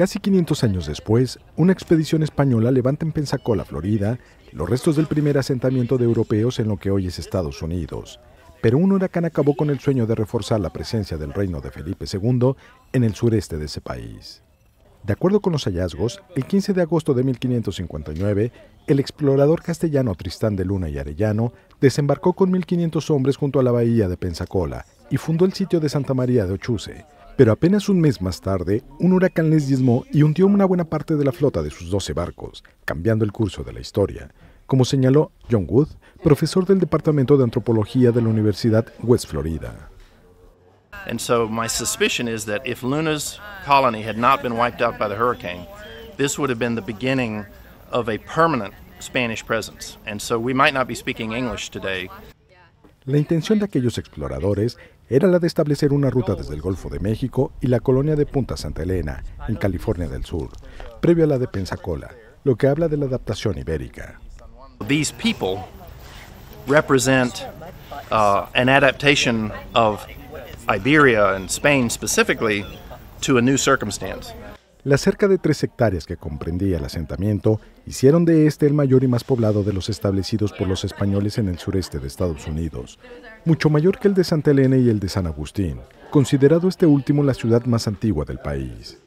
Casi 500 años después, una expedición española levanta en Pensacola, Florida, los restos del primer asentamiento de europeos en lo que hoy es Estados Unidos. Pero un huracán acabó con el sueño de reforzar la presencia del reino de Felipe II en el sureste de ese país. De acuerdo con los hallazgos, el 15 de agosto de 1559, el explorador castellano Tristán de Luna y Arellano desembarcó con 1.500 hombres junto a la bahía de Pensacola y fundó el sitio de Santa María de Ochuse, pero apenas un mes más tarde, un huracán les diezmó y hundió una buena parte de la flota de sus 12 barcos, cambiando el curso de la historia, como señaló John Wood, profesor del Departamento de Antropología de la Universidad West Florida. And so my suspicion is that if Luna's colony had not been wiped out by the hurricane, this would have been the beginning of a permanent Spanish presence. And so we might not be speaking English today. La intención de aquellos exploradores era la de establecer una ruta desde el Golfo de México y la colonia de Punta Santa Elena, en California del Sur, previo a la de Pensacola, lo que habla de la adaptación ibérica. These people represent uh, an adaptation of Iberia and Spain specifically to a new circumstance. Las cerca de tres hectáreas que comprendía el asentamiento hicieron de este el mayor y más poblado de los establecidos por los españoles en el sureste de Estados Unidos, mucho mayor que el de Santa Elena y el de San Agustín, considerado este último la ciudad más antigua del país.